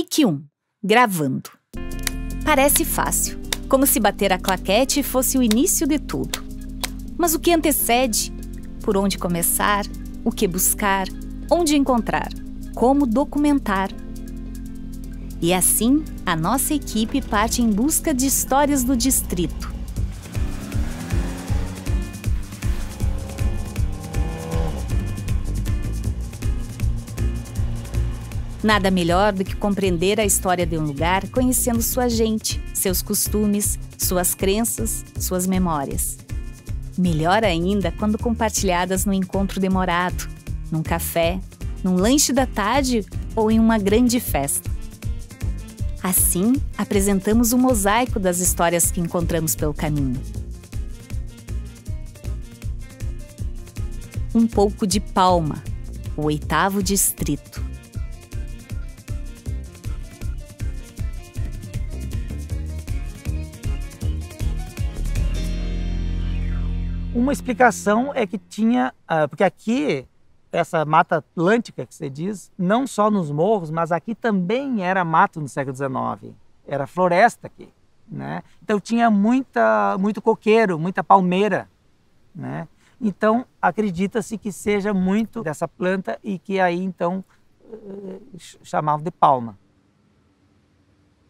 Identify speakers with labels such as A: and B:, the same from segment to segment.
A: Take 1 Gravando. Parece fácil, como se bater a claquete fosse o início de tudo. Mas o que antecede? Por onde começar? O que buscar? Onde encontrar? Como documentar? E assim, a nossa equipe parte em busca de histórias do distrito, Nada melhor do que compreender a história de um lugar conhecendo sua gente, seus costumes, suas crenças, suas memórias. Melhor ainda quando compartilhadas no encontro demorado, num café, num lanche da tarde ou em uma grande festa. Assim, apresentamos um mosaico das histórias que encontramos pelo caminho. Um pouco de Palma, o oitavo distrito.
B: Uma explicação é que tinha, uh, porque aqui essa mata atlântica que você diz, não só nos morros, mas aqui também era mato no século XIX, era floresta aqui, né? Então tinha muita, muito coqueiro, muita palmeira, né? Então acredita-se que seja muito dessa planta e que aí então eh, chamavam de palma.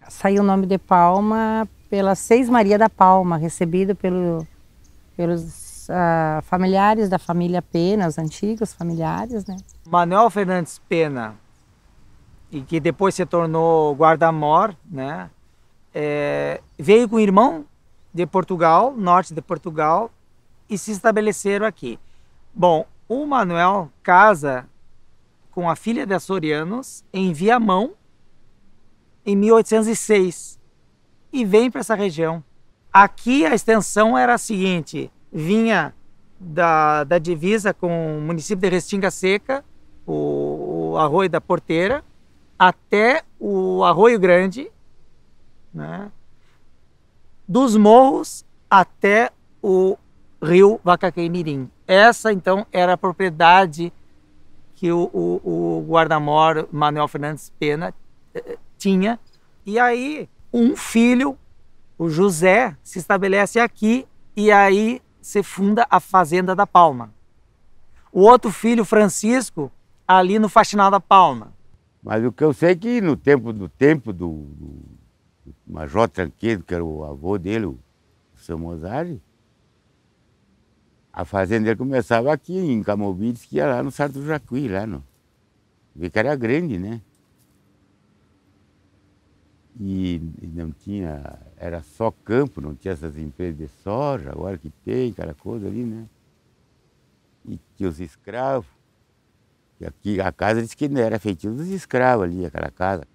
C: Saiu o nome de palma pela Seis Maria da Palma, recebido pelo, pelos uh, familiares da família Pena, os antigos familiares, né?
B: Manuel Fernandes Pena, e que depois se tornou guarda-mor, né? É, veio com o irmão de Portugal, norte de Portugal, e se estabeleceram aqui. Bom, o Manuel casa com a filha de açorianos em Viamão em 1806 e vem para essa região. Aqui a extensão era a seguinte: vinha da, da divisa com o município de Restinga Seca, o, o Arroio da Porteira, até o Arroio Grande, né? dos morros até o rio Vacaquei Mirim. Essa, então, era a propriedade que o, o, o guarda-mor Manuel Fernandes Pena eh, tinha. E aí, um filho, o José, se estabelece aqui e aí se funda a Fazenda da Palma. O outro filho, Francisco, ali no Faxinal da Palma.
D: Mas o que eu sei é que no tempo do tempo do, do, Major Tranquedo, que era o avô dele, o São Mozart, a fazenda dele começava aqui em Camobi, que ia lá no Sardo do Jacuí, lá no. Vê que era grande, né? e não tinha, era só campo, não tinha essas empresas de soja, agora que tem, aquela coisa ali, né? E tinha os escravos. E aqui a casa disse que não era feitiço dos escravos ali, aquela casa.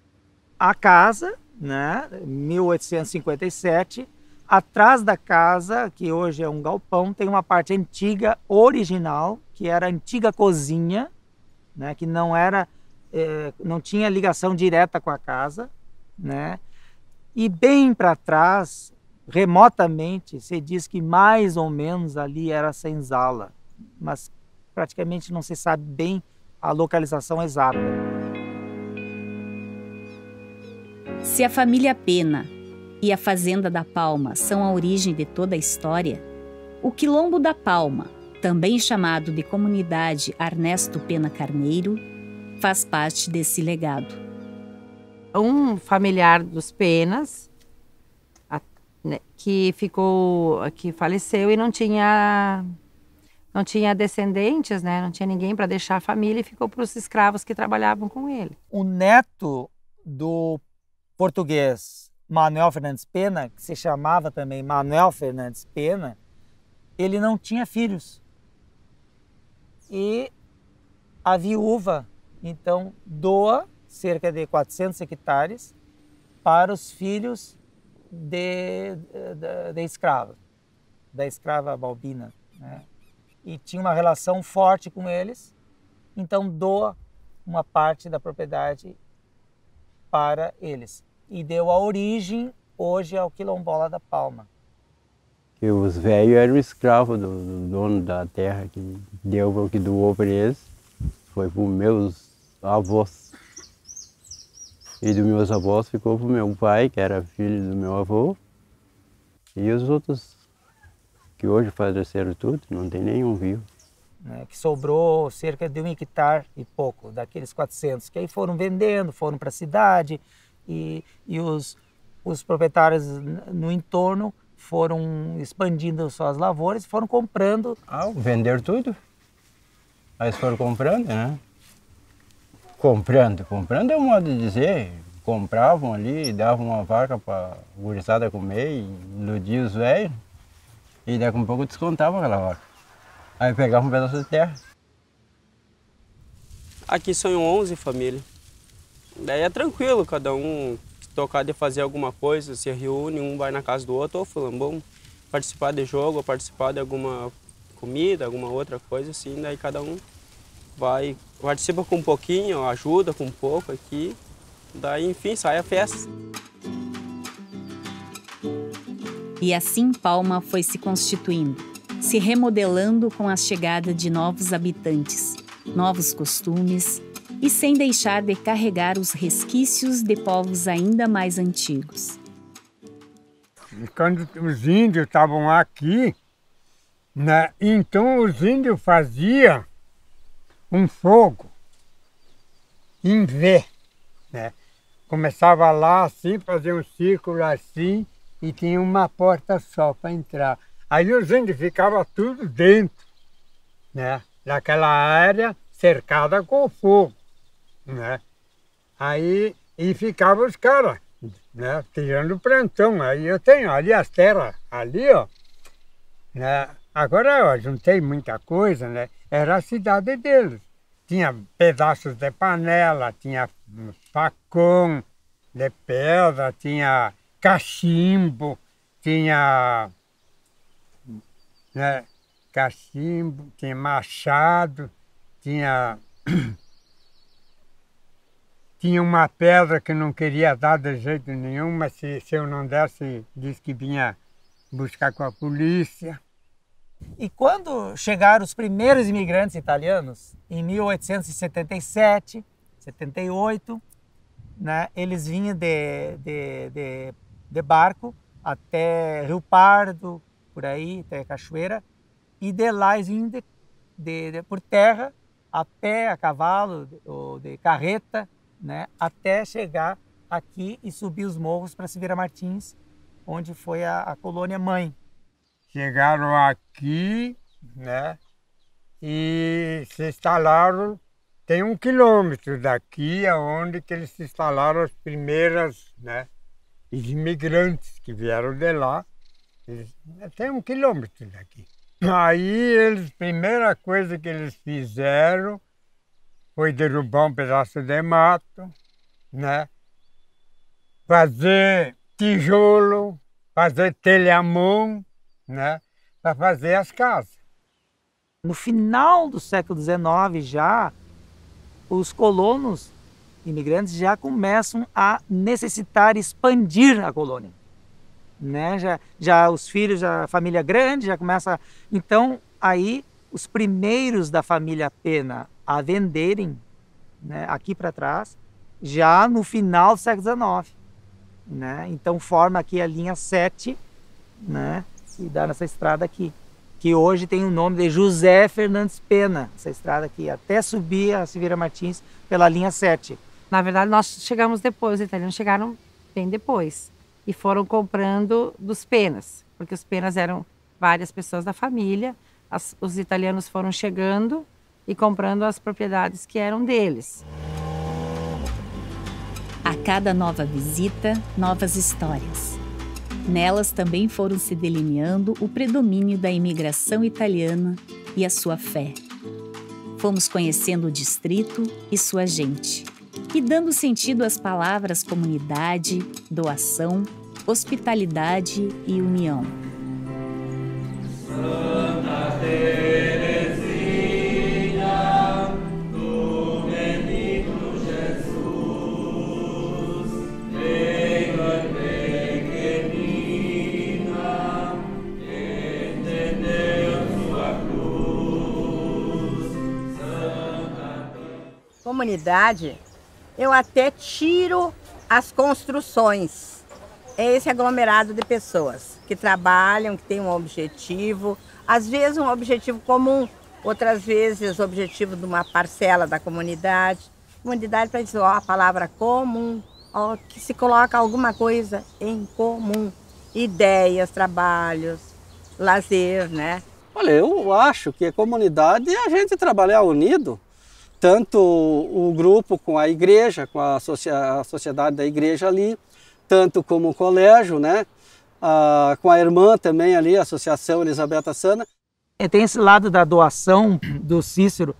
B: A casa, né, 1857, atrás da casa, que hoje é um galpão, tem uma parte antiga, original, que era a antiga cozinha, né, que não era, eh, não tinha ligação direta com a casa, né? E bem para trás, remotamente, se diz que mais ou menos ali era Senzala, mas praticamente
A: não se sabe bem a localização exata. Se a família Pena e a Fazenda da Palma são a origem de toda a história, o Quilombo da Palma, também chamado de Comunidade Ernesto Pena Carneiro, faz parte desse legado um familiar dos Penas a, né, que
C: ficou, que faleceu e não tinha não tinha descendentes, né? Não tinha ninguém para deixar a família e ficou para os escravos que trabalhavam com ele. O neto
B: do português Manuel Fernandes Pena, que se chamava também Manuel Fernandes Pena, ele não tinha filhos. E a viúva, então, doa cerca de 400 hectares para os filhos de, de, de escrava, da escrava balbina. Né? E tinha uma relação forte com eles, então doa uma parte da propriedade para eles. E deu a origem hoje ao Quilombola da Palma.
E: Que os velhos eram escravos do, do, dono da terra que deu, que doou para eles. Foi para os meus avós e dos meus avós ficou para o meu pai, que era filho do meu avô, e os outros que hoje faleceram tudo, não tem nenhum vivo.
B: É, que sobrou cerca de um hectare e pouco, daqueles 400, que aí foram vendendo, foram para a cidade, e, e os, os proprietários no entorno foram expandindo suas lavouras, e foram comprando. Ah,
E: vender tudo? Aí foram comprando, né? Comprando, comprando é um modo de dizer. Compravam ali, davam uma vaca para gurizada comer, e iludia os velhos, e daqui a um pouco descontavam aquela vaca. Aí pegavam um pedaço de terra.
F: Aqui são 11 famílias. Daí é tranquilo, cada um tocar de fazer alguma coisa, se reúne, um vai na casa do outro, ou bom participar de jogo, participar de alguma comida, alguma outra coisa, assim, daí cada um vai participa com um pouquinho, ajuda com um pouco aqui, daí enfim sai a festa.
A: E assim Palma foi se constituindo, se remodelando com a chegada de novos habitantes, novos costumes e sem deixar de carregar os resquícios de povos ainda mais antigos.
G: Quando os índios estavam aqui, né, então os índios faziam um fogo em V, né? Começava lá assim, fazia um círculo assim e tinha uma porta só para entrar. Aí os índios ficavam tudo dentro, né? Daquela área cercada com fogo, né? Aí e ficavam os caras, né? Tirando plantão. Aí eu tenho ali as terras, ali ó, né? Agora, eu juntei muita coisa, né? Era a cidade deles. Tinha pedaços de panela, tinha facão de pedra, tinha cachimbo, tinha né, cachimbo, tinha machado, tinha tinha uma pedra que não queria dar de jeito nenhum, mas se, se eu não desse, disse que vinha buscar com a polícia.
B: E quando chegaram os primeiros imigrantes italianos, em 1877, 78, né, eles vinham de, de, de, de barco até Rio Pardo, por aí, até Cachoeira, e de lá eles vinham de, de, de, por terra, a pé, a cavalo, ou de carreta, né, até chegar aqui e subir os morros para Silveira Martins, onde foi a, a colônia mãe chegaram aqui, né? E se
G: instalaram, tem um quilômetro daqui, aonde que eles se instalaram as primeiras, né? Os imigrantes que vieram de lá, eles, né, tem um quilômetro daqui. Aí eles, primeira coisa que eles fizeram foi derrubar um pedaço de mato, né? Fazer tijolo, fazer telha mão
B: né, para fazer as casas. No final do século XIX já, os colonos imigrantes já começam a necessitar expandir a colônia. Né? Já, já os filhos, a família grande já começa. Então, aí, os primeiros da família Pena a venderem né, aqui para trás, já no final do século XIX. Né? Então, forma aqui a linha 7, né? se dá nessa estrada aqui, que hoje tem o nome de José Fernandes Pena, essa estrada
C: aqui, até subir a Silveira Martins pela linha 7. Na verdade, nós chegamos depois, os italianos chegaram bem depois e foram comprando dos penas, porque os penas eram várias pessoas da família, as, os italianos foram chegando e
A: comprando as propriedades que eram deles. A cada nova visita, novas histórias. Nelas também foram se delineando o predomínio da imigração italiana e a sua fé. Fomos conhecendo o distrito e sua gente, e dando sentido às palavras comunidade, doação, hospitalidade e união.
F: Santa
H: Comunidade, eu até tiro as construções. É esse aglomerado de pessoas que trabalham, que têm um objetivo, às vezes um objetivo comum, outras vezes objetivo de uma parcela da comunidade. Comunidade para dizer, ó, a palavra comum, ó, que se coloca alguma coisa em comum. Ideias, trabalhos, lazer, né?
I: Olha, eu acho que a comunidade é a gente trabalhar unido, tanto o grupo com a igreja, com a, sociedade da igreja ali, tanto como o colégio, né? Ah, com a irmã também ali, a Associação Elisabetta Sana.
B: É, tem esse lado da doação do Cícero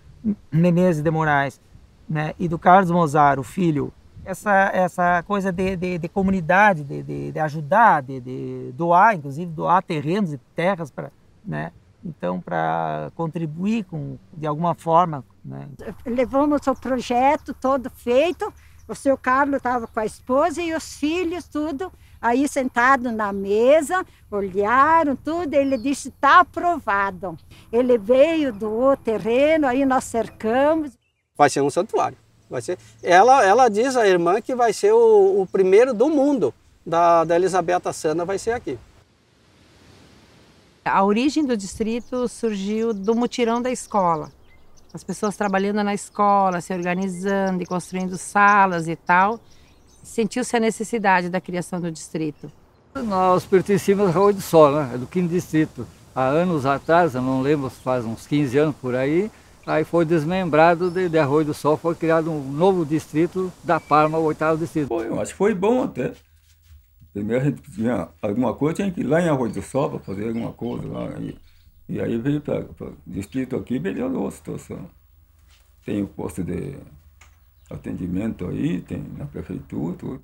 B: Menezes de Moraes né? e do Carlos o filho, essa, essa coisa de, de, de comunidade, de, de, de ajudar, de, doar, inclusive doar terrenos e terras para, né? Então, para contribuir com, de alguma forma né?
H: Levamos o projeto todo feito, o seu Carlos estava com a esposa e os filhos, tudo aí sentado na mesa, olharam tudo. Ele disse: está aprovado. Ele veio do terreno, aí nós cercamos.
I: Vai ser um santuário. Vai ser. Ela, ela diz a irmã que vai ser o, o primeiro do mundo da, da Elisabetta Sana vai ser aqui.
C: A origem do distrito surgiu do mutirão da escola as pessoas trabalhando na escola, se organizando e construindo salas e tal, sentiu-se a necessidade da criação do distrito.
J: Nós pertencíamos ao Raul de Sol, né? É do quinto distrito. Há anos atrás, eu não lembro, faz uns 15 anos por aí, aí foi desmembrado de, de Arroio do Sol, foi criado um novo distrito da Parma, o oitavo distrito. Foi, eu acho que
K: foi bom até. Primeiro a gente tinha alguma coisa, tinha que ir lá em Arroio do Sol para fazer alguma coisa lá. E aí veio para o distrito aqui, melhorou a situação. Tem o posto de atendimento aí, tem na prefeitura, tudo.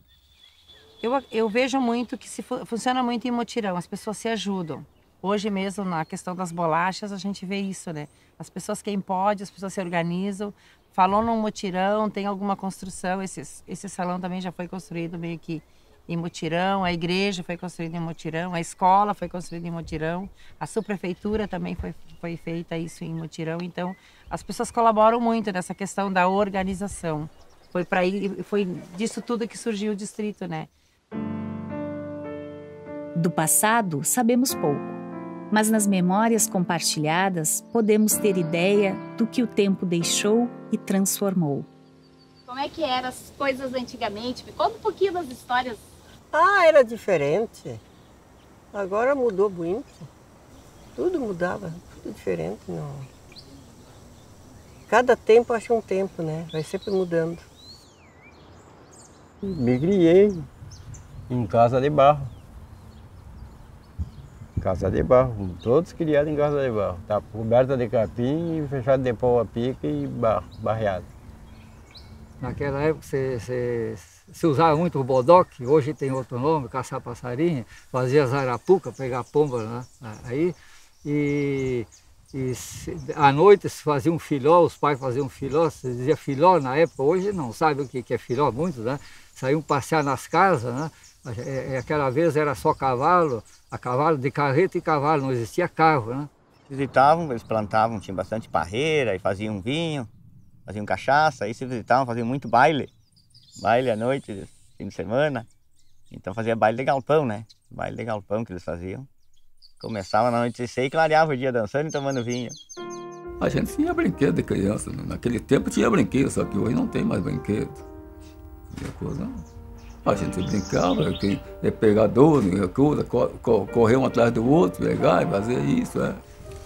C: Eu, eu vejo muito que se funciona muito em motirão, as pessoas se ajudam. Hoje mesmo, na questão das bolachas, a gente vê isso, né? As pessoas, quem pode, as pessoas se organizam. Falou num motirão, tem alguma construção, esse, esse salão também já foi construído meio que em mutirão, a igreja foi construída em mutirão, a escola foi construída em mutirão, a subprefeitura também foi, foi feita isso em mutirão. Então, as pessoas colaboram muito nessa questão da organização. Foi para foi disso tudo que surgiu o
A: distrito, né? Do passado sabemos pouco, mas nas memórias compartilhadas podemos ter ideia do que o tempo deixou e transformou. Como é que eram as coisas antigamente? Me conta um pouquinho das histórias ah, era diferente. Agora mudou muito.
L: Tudo mudava, tudo diferente. Não. Cada tempo acha é um tempo, né? Vai sempre mudando.
E: Me criei em casa de barro. Casa de barro, todos criados em casa de barro. Tá coberta de capim e fechada de pau a pica e barro, barreado.
J: Naquela época se, se, usava muito o bodoque, hoje tem outro nome, caçar passarinho, fazia zarapuca, pegar pomba né? aí. E, e se, à noite se fazia um filó, os pais faziam um filó, se dizia filó na época, hoje não sabe o que, que é filó muito, né? Saiam passear nas casas, né? E, é, é, aquela vez era só cavalo, a cavalo de carreta e cavalo,
M: não existia carro, né? Visitavam, eles plantavam, tinha bastante parreira e faziam vinho faziam cachaça, aí se visitavam, faziam muito baile, baile à noite, fim de semana. Então fazia baile de galpão, né? Baile de galpão que eles faziam. Começava na noite e clareava o dia dançando e tomando vinho.
K: A gente tinha brinquedo de criança. Né? Naquele tempo tinha brinquedo, só que hoje não tem mais brinquedo. E coisa, a gente brincava, que é pegador, né? é coisa, correr um atrás do outro, pegar
F: e fazer isso. É.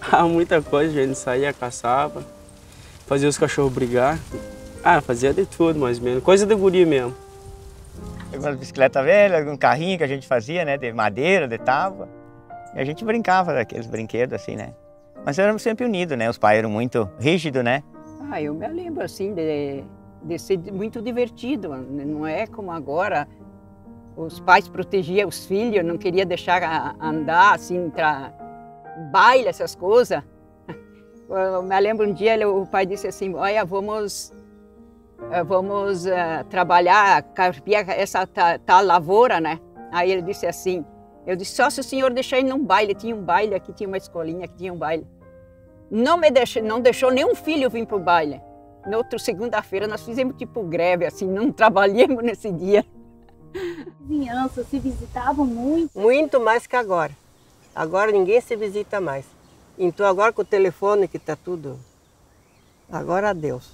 F: Há muita coisa, a gente saía, caçava fazia os
M: cachorros brigar. Ah, fazia de tudo, mais ou menos. Coisa de guri mesmo. Algumas bicicleta velha, um carrinho que a gente fazia, né? De madeira, de tábua. E a gente brincava daqueles brinquedos, assim, né? Mas éramos sempre unidos, né? Os pais eram muito rígidos, né?
L: Ah, eu me lembro, assim, de, de ser muito divertido. Não é como agora, os pais protegiam os filhos, não queria deixar andar, assim, entrar, baile, essas coisas. Eu me lembro um dia o pai disse assim: Olha, vamos eh, vamos uh, trabalhar, carpiar essa tá, tá lavoura, né? Aí ele disse assim, eu disse, só se o senhor deixar ir num baile, tinha um baile aqui, tinha uma escolinha aqui, tinha um baile. Não me deixou, não deixou nenhum filho vir para o baile. Na outra segunda-feira nós fizemos tipo greve, assim, não trabalhamos nesse dia.
A: Vizinhança, se visitavam muito?
L: Muito mais que agora. Agora ninguém se visita mais. Então agora com o telefone que está tudo, agora adeus.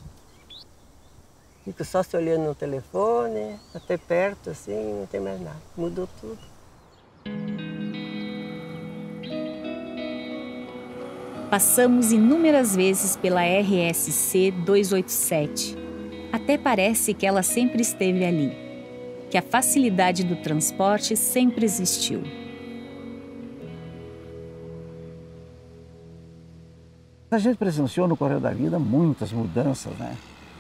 L: Fico só se olhando no telefone, até perto
B: assim, não tem mais nada. Mudou tudo.
A: Passamos inúmeras vezes pela RSC 287. Até parece que ela sempre esteve ali, que a facilidade do transporte sempre existiu.
N: A gente presenciou no correio da vida muitas mudanças, né?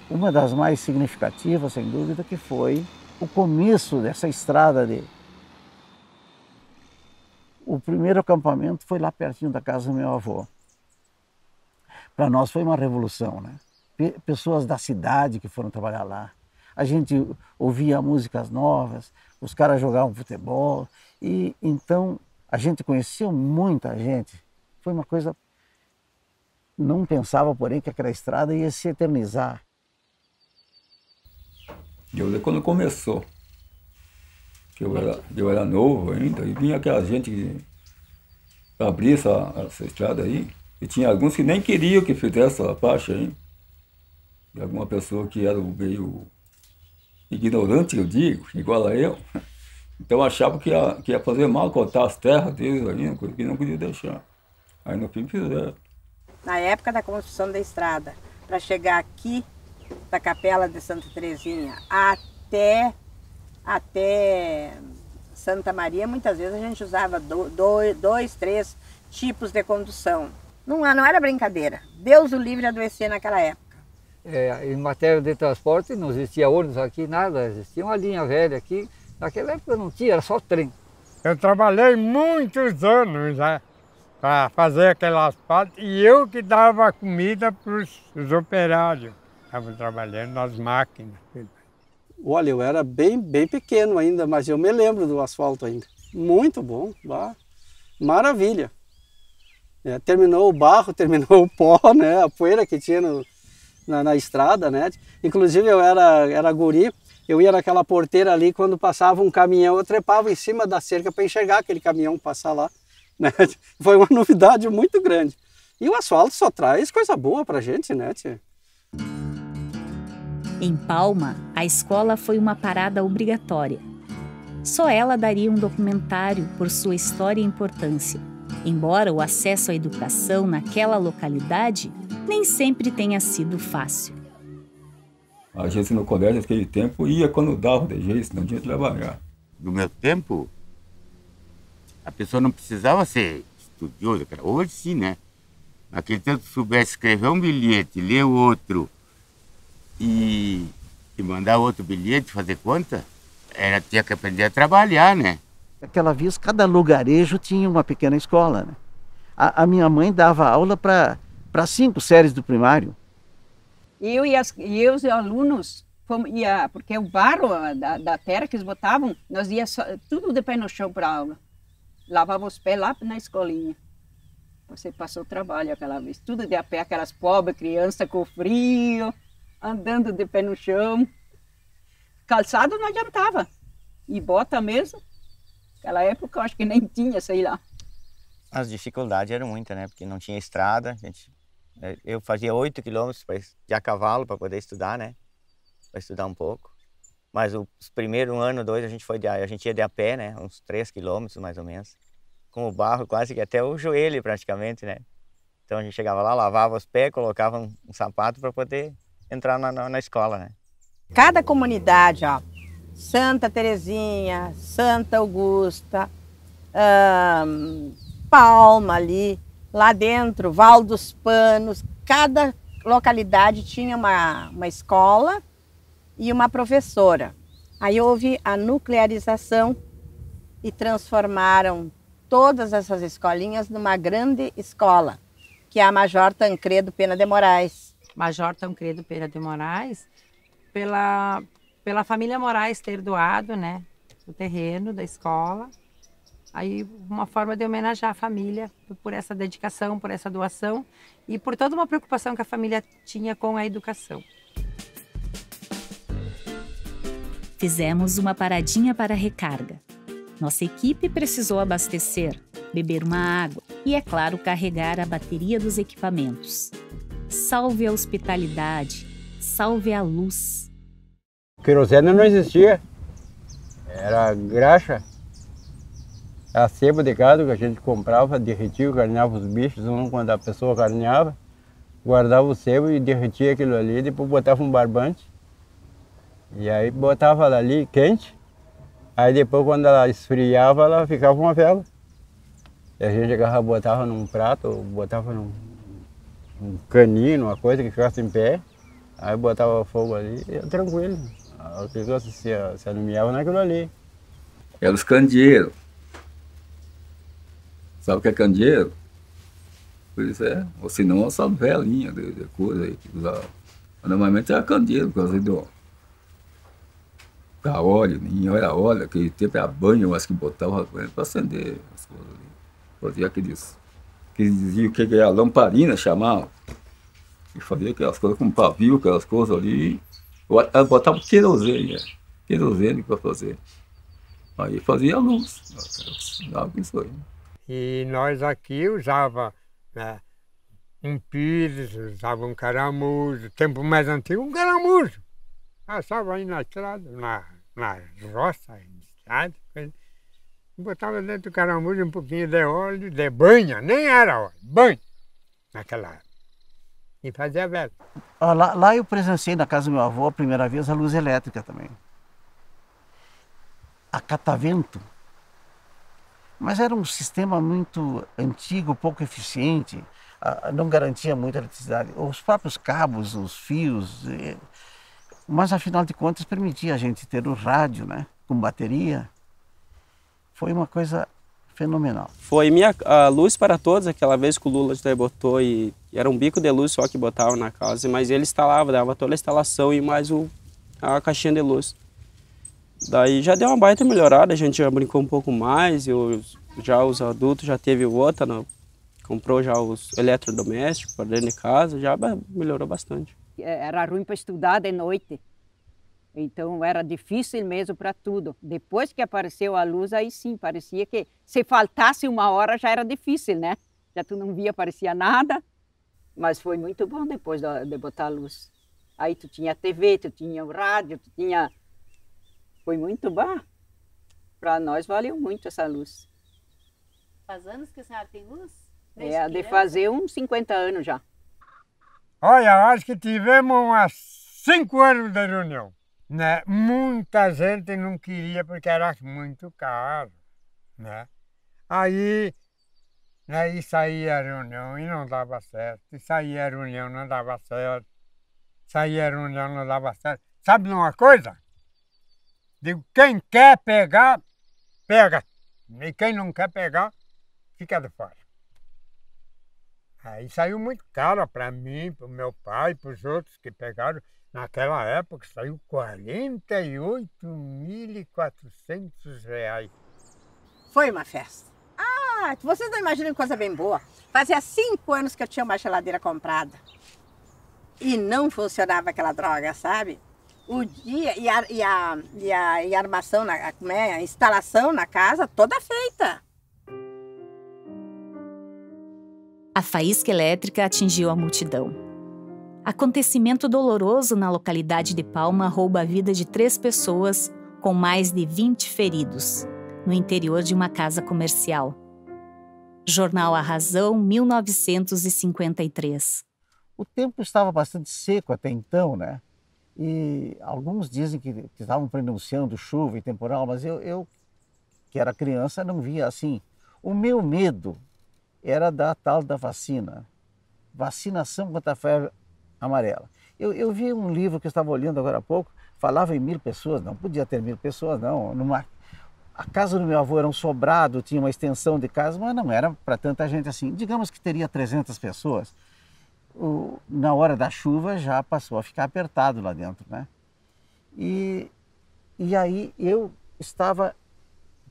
N: Uma das mais significativas, sem dúvida, que foi o começo dessa estrada dele. o primeiro acampamento foi lá pertinho da casa do meu avô. Para nós foi uma revolução, né? Pessoas da cidade que foram trabalhar lá. A gente ouvia músicas novas, os caras jogavam futebol e então a gente conheceu muita gente. Foi uma coisa não pensava, porém, que aquela estrada ia se eternizar.
K: Eu quando começou, que eu era, eu era novo ainda, e vinha aquela gente abrir essa, essa estrada aí, e tinha alguns que nem queriam que fizesse essa faixa aí. E alguma pessoa que era meio ignorante, eu digo, igual a eu. Então achava que ia, que ia fazer mal cortar as terras deles ali, que não podia deixar.
H: Aí no fim fizeram na época da construção da estrada, para chegar aqui da Capela de Santa Terezinha até, até Santa Maria, muitas vezes a gente usava do, do, dois, três tipos de condução. Não, não era brincadeira. Deus o livre adoecer naquela época.
J: É, em matéria de transporte não existia ônibus aqui, nada, existia uma linha velha aqui.
G: Naquela época não tinha, era só trem. Eu trabalhei muitos anos né, para fazer aquele asfalto e eu que dava comida para os operários que estavam trabalhando nas máquinas. Olha, eu era bem, bem pequeno
I: ainda, mas eu me lembro do asfalto ainda. Muito bom, bah. maravilha. É, terminou o barro, terminou o pó, né? A poeira que tinha no, na, na, estrada, né? Inclusive eu era, era guri, eu ia naquela porteira ali, quando passava um caminhão, eu trepava em cima da cerca para enxergar aquele caminhão passar lá. Né? Foi uma novidade muito grande. E o asfalto só traz coisa boa para a gente, né, tia?
A: Em Palma, a escola foi uma parada obrigatória. Só ela daria um documentário por sua história e importância, embora o acesso à educação naquela localidade nem sempre tenha sido fácil.
K: A gente no colégio naquele tempo ia quando dava de jeito, não tinha que trabalhar.
D: Do meu tempo, a pessoa não precisava ser estudiosa, cara. Hoje sim, né? Naquele tempo, soubesse escrever um bilhete, ler outro e, e mandar outro bilhete, fazer conta, era tinha que aprender a trabalhar, né?
N: Aquela vez, cada lugarejo tinha uma pequena escola, né? A, a minha mãe dava aula para cinco séries do primário.
L: Eu e, as, e os alunos fomos, ia, porque o barro da, da, terra que eles botavam, nós ia só, tudo de pé no chão para aula lavava os pés lá na escolinha. Você passou trabalho aquela vez, tudo de a pé, aquelas pobres crianças com frio, andando de pé no chão. Calçado não adiantava, e bota mesmo. Naquela época eu acho que nem tinha, sei lá.
M: As dificuldades eram muitas, né? Porque não tinha estrada, gente... Eh, eu fazia oito quilômetros de a cavalo para poder estudar, né? Para estudar um pouco. Mas os primeiros ano, dois, a gente foi de, a gente ia de a pé, né? Uns três quilômetros mais ou menos, com o barro quase que até o joelho praticamente, né? Então a gente chegava lá, lavava os pés, colocava um, um sapato para poder entrar na, na, na, escola, né?
H: Cada comunidade, ó, Santa Terezinha, Santa Augusta, hum, Palma ali, lá dentro, Val dos Panos, cada localidade tinha uma, uma escola e uma professora. Aí houve a nuclearização e transformaram todas essas escolinhas numa
C: grande escola, que é a Major Tancredo Pena de Moraes. Major Tancredo Pena de Moraes, pela, pela família Moraes ter doado né, o terreno da escola. Aí uma forma de homenagear a família por essa dedicação, por essa doação e por toda uma preocupação que a família tinha com a educação.
A: Fizemos uma paradinha para recarga. Nossa equipe precisou abastecer, beber uma água e, é claro, carregar a bateria dos equipamentos. Salve a hospitalidade, salve a luz.
E: Querosene não existia, era graxa. A sebo de gado que a gente comprava, derretia, carneava os bichos, um quando a pessoa carneava, guardava o sebo e derretia aquilo ali, depois botava um barbante e aí botava ela ali quente, aí depois quando ela esfriava, ela ficava uma vela. E a gente chegava, botava num prato, botava num, num canino, uma coisa que ficasse em pé, aí botava fogo ali e tranquilo. As pessoas se, se, se naquilo ali.
K: Era os candeeiros. Sabe o que é candeeiro? Pois é, ou se não, só velinha de, de coisa aí que usava. Normalmente era candeeiro, por causa do para óleo, nem era óleo, aquele tempo era banho, eu acho que botava para acender as coisas ali. Fazia aqueles. que dizia o que era é lamparina, chamava. E fazia aquelas coisas com pavio, aquelas coisas ali. Eu botava querosene, querosene para fazer. Aí fazia luz. Dava isso aí.
G: E nós aqui usava né, um pires, usava um caramujo. Tempo mais antigo, um caramujo. Passava aí na estrada, na na roça, em cidade, Botava dentro do caramujo um pouquinho de óleo, de banha, nem era óleo, banho, naquela época. E fazia vela. Ah, lá, lá eu
N: presenciei na casa do meu avô a primeira vez a luz elétrica também. A catavento. Mas era um sistema muito antigo, pouco eficiente, ah, não garantia muita eletricidade. Os próprios cabos, os fios. Eh, mas afinal de contas permitia a gente ter o rádio, né? Com bateria. Foi uma coisa fenomenal.
F: Foi minha a luz para todos aquela vez que o Lula botou e, e, era um bico de luz só que botava na casa, mas ele instalava, dava toda a instalação e mais o, a caixinha de luz. Daí já deu uma baita melhorada, a gente já brincou um pouco mais, já os adultos já teve outra, comprou já os eletrodomésticos para dentro de casa, já melhorou bastante.
L: É, era ruim para estudar de noite. Então era difícil mesmo para tudo. Depois que apareceu a luz, aí sim, parecia que se faltasse uma hora já era difícil, né? Já tu não via, parecia nada. Mas foi muito bom depois de botar a luz. Aí tu tinha TV, tu tinha o rádio, tu tinha. Foi muito bom. Para nós valeu muito essa luz.
A: Faz anos que a senhora tem luz? É, Desde é, de fazer
L: uns 50 anos já.
G: Olha, acho que tivemos umas cinco anos de reunião. Né? Muita gente não queria porque era muito caro. Né? Aí, né, e saía a reunião e não dava certo. E saía a reunião não dava certo. Saía a reunião não dava certo. Sabe uma coisa? Digo, quem quer pegar, pega. E quem não quer pegar, fica de fora. Aí saiu muito caro para mim, para o meu pai, para os outros que pegaram. Naquela época saiu R$ 48.400. Foi uma festa.
H: Ah, vocês não imaginam coisa bem boa. Fazia cinco anos que eu tinha uma geladeira comprada. E não funcionava aquela droga, sabe? O dia e a, e a, e a, e a armação, na, como é, a instalação na casa toda feita.
A: A faísca elétrica atingiu a multidão. Acontecimento doloroso na localidade de Palma rouba a vida de três pessoas, com mais de 20 feridos, no interior de uma casa comercial. Jornal A Razão, 1953.
N: O tempo estava bastante seco até então, né? E alguns dizem que, que estavam pronunciando chuva e temporal, mas eu, eu, que era criança, não via assim. O meu medo era da tal da vacina. Vacinação contra a febre amarela. Eu, eu vi um livro que eu estava olhando agora há pouco, falava em mil pessoas, não podia ter mil pessoas, não. Numa... A casa do meu avô era um sobrado, tinha uma extensão de casa, mas não era para tanta gente assim. Digamos que teria 300 pessoas. O... Na hora da chuva já passou a ficar apertado lá dentro, né? E, e aí eu estava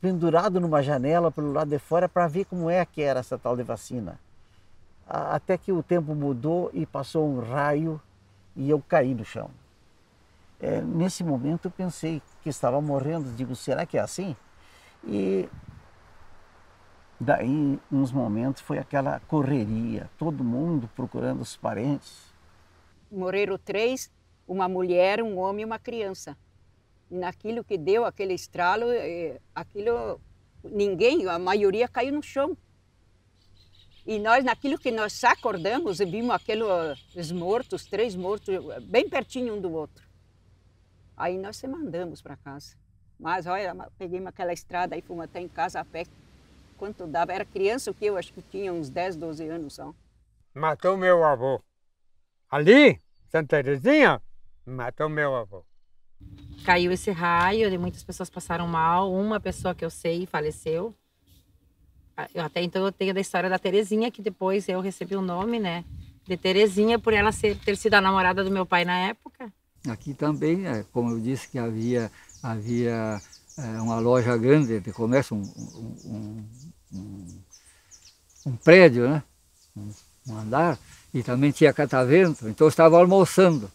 N: pendurado numa janela pelo lado de fora para ver como é que era essa tal de vacina. Até que o tempo mudou e passou um raio e eu caí no chão. É, nesse momento eu pensei que estava morrendo, digo, será que é assim? E daí, uns momentos, foi aquela correria, todo mundo procurando os parentes.
L: Morreram três, uma mulher, um homem e uma criança naquilo que deu aquele estralo, eh, aquilo ninguém, a maioria caiu no chão. E nós, naquilo que nós acordamos, vimos aqueles mortos, três mortos, bem pertinho um do outro. Aí nós se mandamos para casa. Mas olha, peguei aquela estrada e fomos até em casa a pé. Quanto dava? Era criança o que eu acho que tinha uns 10,
C: 12 anos só.
G: Matou meu avô. Ali, Santa Terezinha, matou meu avô
C: caiu esse raio e muitas pessoas passaram mal. Uma pessoa que eu sei faleceu. Ah, eu até então eu tenho da história da Terezinha, que depois eu recebi o nome, né? De Terezinha, por ela ser, ter sido a namorada do meu pai na época.
J: Aqui também, é, como eu disse, que havia, havia é, uma loja grande de comércio, um,
N: um, um,
J: um prédio, né? um andar, e também tinha catavento, então eu estava almoçando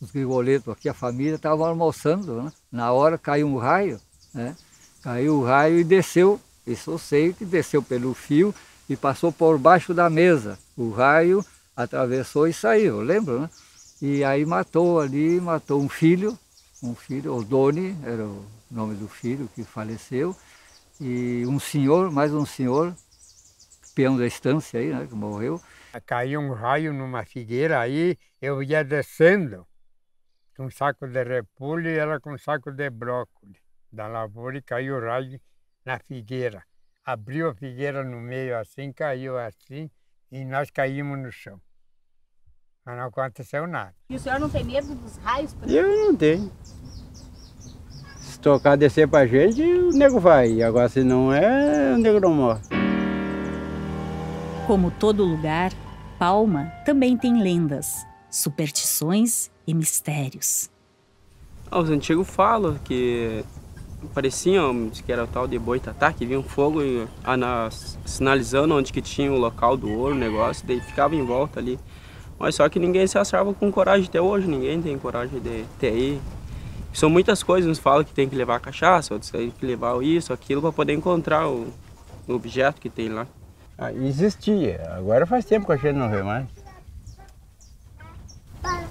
J: os grigoletos aqui, a família, estavam almoçando, né? Na hora caiu um raio, né? Caiu o raio e desceu, isso eu sei que desceu pelo fio e passou por baixo da mesa. O raio atravessou e saiu, lembra, né? E aí matou ali, matou um filho, um filho, Doni era o nome do filho que
G: faleceu, e um senhor, mais um senhor, peão da estância aí, né, que morreu. Caiu um raio numa figueira aí, eu ia descendo, um saco de repolho e ela com um saco de brócolis da lavoura e caiu o raio na figueira. Abriu a figueira no meio assim, caiu assim e nós caímos no chão. Mas não aconteceu nada. E o senhor não tem medo
A: dos raios? Eu
E: não tenho. Se tocar descer pra gente, o nego vai. Agora se não é, o nego não morre.
A: Como todo lugar, Palma também tem lendas superstições e mistérios.
F: Ah, os antigos falam que pareciam que era o tal de boi tatá, que vinha um fogo e, ah, na, sinalizando onde que tinha o local do ouro, o negócio, daí ficava em volta ali. Mas só que ninguém se assava com coragem até hoje, ninguém tem coragem de ter aí. São muitas coisas, uns falam que tem que levar cachaça, outros tem que levar isso, aquilo, para poder encontrar o, o objeto que tem lá.
E: Ah, existia, agora faz tempo que a gente não vê mais.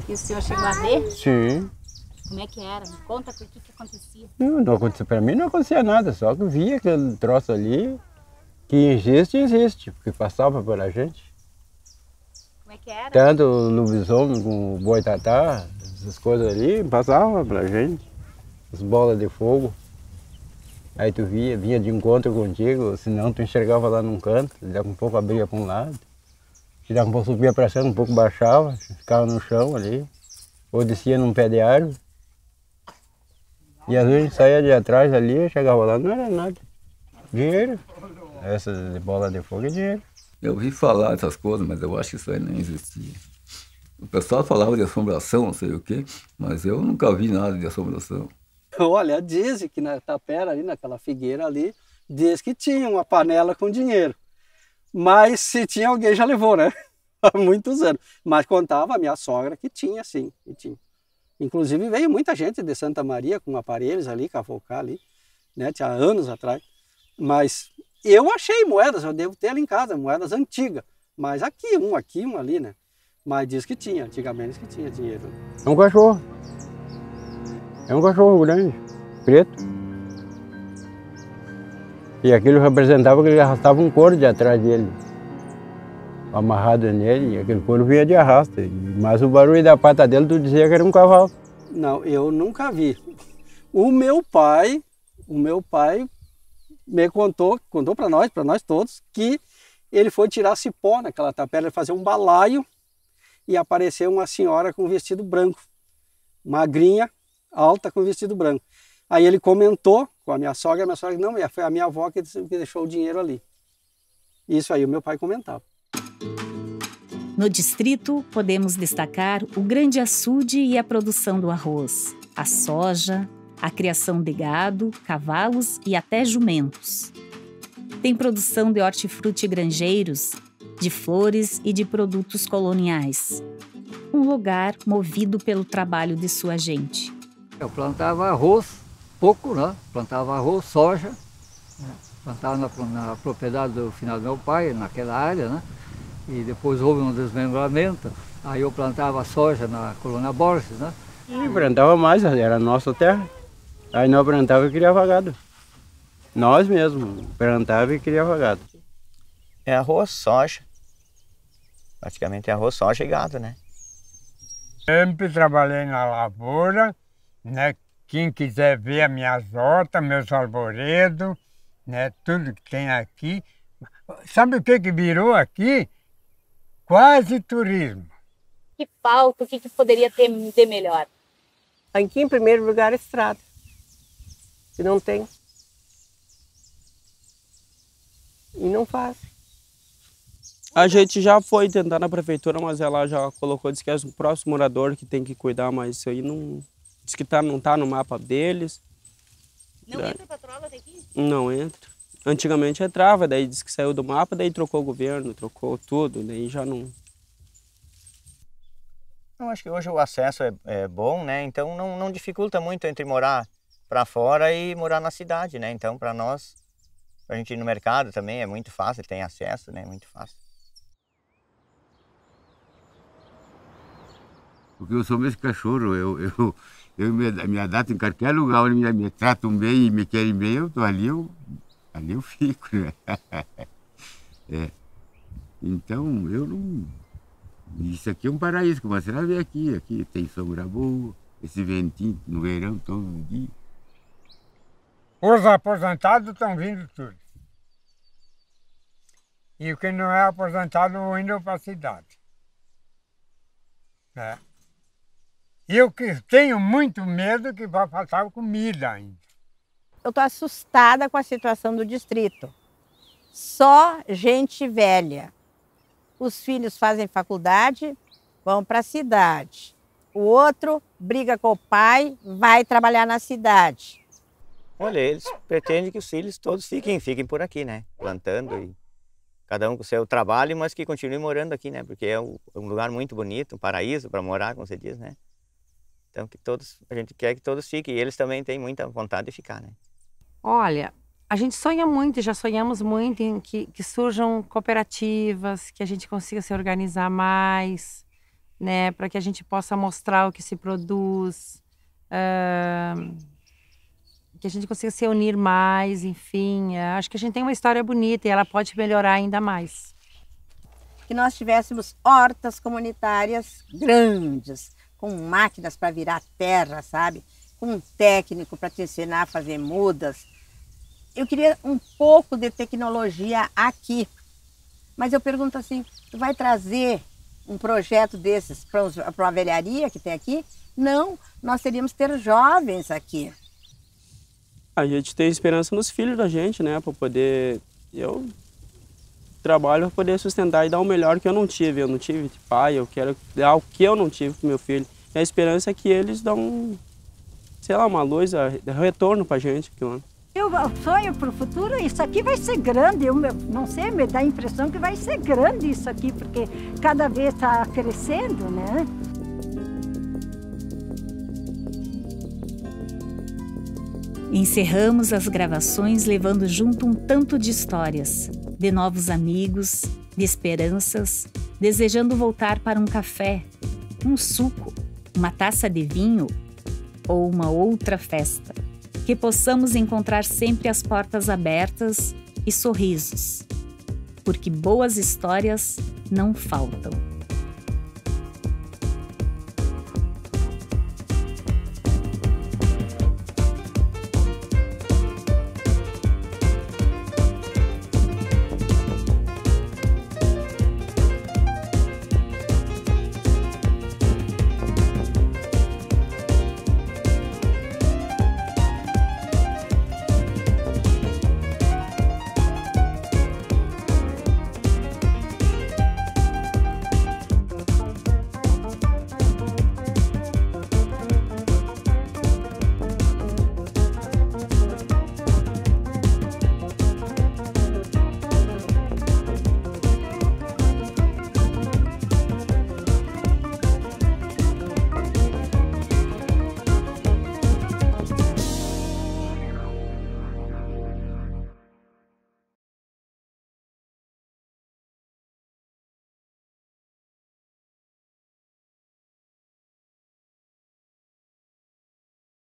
A: E o senhor chegou a ver? Sim. Como é que era? Me conta o que, que acontecia.
E: Não, não acontecia, para mim não acontecia nada, só que eu via aquele troço ali, que existe, existe, porque passava pela gente. Como é que era? Tanto o lobisomem com o boitatá, essas coisas ali, passava pela gente. As bolas de fogo. Aí tu via, vinha de encontro contigo, senão tu enxergava lá num canto, daqui um pouco abria para um lado que dava um pouco subia para cima, um pouco baixava, ficava no chão ali, ou descia num pé de árvore. E às vezes saía de atrás ali, chegava lá, não era nada. Dinheiro. Essa de bola de fogo é dinheiro. Eu ouvi falar
K: essas coisas, mas eu acho que isso aí não existia. O pessoal falava de assombração, não sei o quê, mas eu nunca vi nada de assombração.
I: Olha, dizem que na tapera ali, naquela figueira ali, diz que tinha uma panela com dinheiro. Mas se tinha alguém, já levou, né? Há muitos anos. Mas contava a minha sogra que tinha, sim, que tinha. Inclusive veio muita gente de Santa Maria com aparelhos ali, cavocar ali, né? Tinha anos atrás. Mas eu achei moedas, eu devo ter ali em casa, moedas antigas. Mas aqui, um aqui, um ali, né? Mas diz que tinha, antigamente que tinha dinheiro.
E: É um cachorro. É um cachorro grande, preto. E aquilo representava que ele arrastava um couro de atrás dele, amarrado nele, e aquele couro vinha de arrasto. Mas o barulho da pata dele, tu dizia que era um cavalo.
I: Não, eu nunca vi. O meu pai, o meu pai me contou, contou para nós, para nós todos, que ele foi tirar cipó naquela tapera, fazer um balaio e apareceu uma senhora com vestido branco, magrinha, alta com vestido branco. Aí ele comentou com a minha sogra, a minha sogra, não, foi a minha avó que deixou o dinheiro ali. Isso aí o meu pai comentava.
A: No distrito, podemos destacar o grande açude e a produção do arroz, a soja, a criação de gado, cavalos e até jumentos. Tem produção de hortifruti granjeiros, de flores e de produtos coloniais. Um lugar movido pelo trabalho de sua gente.
J: Eu plantava arroz pouco, né? plantava arroz, soja, né? plantava na, na, propriedade do final do meu pai, naquela área, né? e depois houve um desmembramento, aí eu plantava soja na Colônia Borges. Né?
E: E plantava mais, era nossa terra. Aí nós plantava e criava gado.
M: Nós mesmos, plantava e criava gado. É arroz, soja. Praticamente é arroz, soja e gado, né?
G: Sempre trabalhei na lavoura, né? Quem quiser ver as minhas hortas, meus arvoredos, né, tudo que tem aqui. Sabe o que, que virou aqui? Quase turismo.
A: Que falta, o que, que poderia ter de melhor? Aqui, em primeiro lugar, estrada. Que não tem.
L: E não faz.
F: A gente já foi tentar na prefeitura, mas ela já colocou, disse que é o próximo morador que tem que cuidar, mas isso aí não, Diz que tá, não tá no mapa deles. Não daí... entra trova daqui? Não entra. Antigamente entrava, daí diz que saiu do mapa, daí trocou o governo, trocou tudo, daí já não.
M: Eu acho que hoje o acesso é, é bom, né? Então não, não dificulta muito entre morar para fora e morar na cidade, né? Então para nós, a gente ir no mercado também é muito fácil, tem acesso, né? É muito fácil.
D: Porque eu sou mesmo cachorro, eu, eu, eu me, me data em qualquer lugar, onde me, me tratam bem e me querem bem, eu tô ali, eu, ali eu fico, né? é. Então, eu não... Isso aqui é um paraíso, como você vai ver aqui. Aqui tem sombra boa, esse ventinho no verão todo dia.
G: Os aposentados estão vindo tudo. E o que não é aposentado indo para a cidade. É. E eu que tenho muito medo que vai faltar comida ainda.
H: Eu estou assustada com a situação do distrito. Só gente velha. Os filhos fazem faculdade, vão para a cidade. O outro briga com o pai, vai trabalhar na cidade.
M: Olha, eles pretendem que os filhos todos fiquem, fiquem por aqui, né? Plantando e cada um com o seu trabalho, mas que continue morando aqui, né? Porque é um lugar muito bonito, um paraíso para morar, como você diz, né? Então que todos, a gente quer que todos fiquem e eles também têm muita vontade de ficar, né?
C: Olha, a gente sonha muito, já sonhamos muito em que, que surjam cooperativas, que a gente consiga se organizar mais, né, para que a gente possa mostrar o que se produz, uh, que a gente consiga se unir mais, enfim, uh, acho que a gente tem uma história bonita e ela pode melhorar ainda mais. Que nós tivéssemos hortas comunitárias grandes, com máquinas para
H: virar terra, sabe? Com um técnico para te ensinar a fazer mudas. Eu queria um pouco de tecnologia aqui. Mas eu pergunto assim, tu vai trazer um projeto desses para a velharia que tem aqui? Não, nós teríamos que ter jovens aqui.
F: A gente tem esperança nos filhos da gente, né? Para poder. Eu trabalho para poder sustentar e dar o melhor que eu não tive. Eu não tive de pai, eu quero dar o que eu não tive pro meu filho. E a esperança é que eles dão, sei lá, uma luz, retorno pra gente. mano.
H: Eu sonho pro futuro, isso aqui vai ser grande. Eu não sei, me dá a impressão que vai ser grande isso aqui, porque cada vez está crescendo, né?
A: Encerramos as gravações levando junto um tanto de histórias de novos amigos, de esperanças, desejando voltar para um café, um suco, uma taça de vinho ou uma outra festa. Que possamos encontrar sempre as portas abertas e sorrisos, porque boas histórias não faltam.